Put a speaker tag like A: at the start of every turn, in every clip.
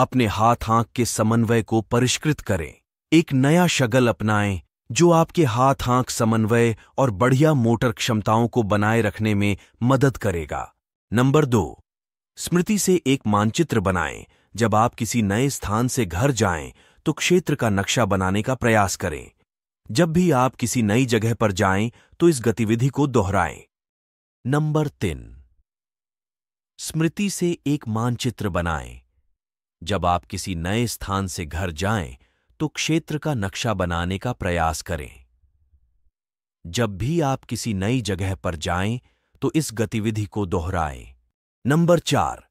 A: अपने हाथ आंख के समन्वय को परिष्कृत करें एक नया शगल अपनाएं जो आपके हाथ आंख समन्वय और बढ़िया मोटर क्षमताओं को बनाए रखने में मदद करेगा नंबर दो स्मृति से एक मानचित्र बनाएं जब आप किसी नए स्थान से घर जाएं तो क्षेत्र का नक्शा बनाने का प्रयास करें जब भी आप किसी नई जगह पर जाएं तो इस गतिविधि को दोहराएं नंबर तीन स्मृति से एक मानचित्र बनाएं जब आप किसी नए स्थान से घर जाएं तो क्षेत्र का नक्शा बनाने का प्रयास करें जब भी आप किसी नई जगह पर जाएं तो इस गतिविधि को दोहराएं नंबर चार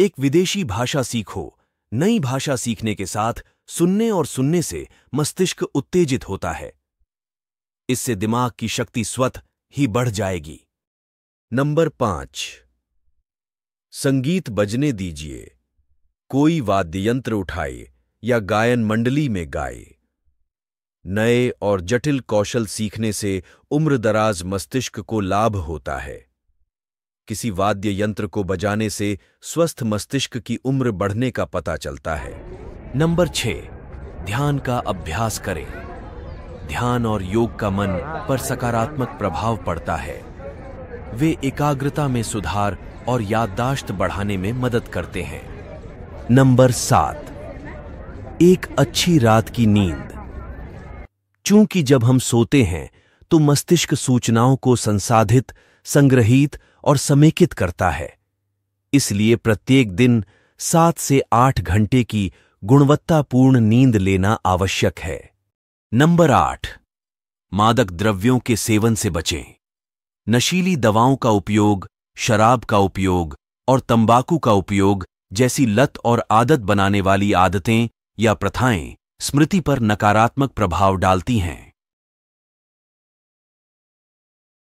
A: एक विदेशी भाषा सीखो नई भाषा सीखने के साथ सुनने और सुनने से मस्तिष्क उत्तेजित होता है इससे दिमाग की शक्ति स्वत ही बढ़ जाएगी नंबर पांच संगीत बजने दीजिए कोई वाद्य यंत्र उठाए या गायन मंडली में गाए नए और जटिल कौशल सीखने से उम्रदराज मस्तिष्क को लाभ होता है किसी वाद्य यंत्र को बजाने से स्वस्थ मस्तिष्क की उम्र बढ़ने का पता चलता है नंबर छह ध्यान का अभ्यास करें ध्यान और योग का मन पर सकारात्मक प्रभाव पड़ता है वे एकाग्रता में सुधार और याददाश्त बढ़ाने में मदद करते हैं नंबर सात एक अच्छी रात की नींद चूंकि जब हम सोते हैं तो मस्तिष्क सूचनाओं को संसाधित संग्रहित और समेकित करता है इसलिए प्रत्येक दिन सात से आठ घंटे की गुणवत्तापूर्ण नींद लेना आवश्यक है नंबर आठ मादक द्रव्यों के सेवन से बचें नशीली दवाओं का उपयोग शराब का उपयोग और तंबाकू का उपयोग जैसी लत और आदत बनाने वाली आदतें या प्रथाएं स्मृति पर नकारात्मक प्रभाव डालती हैं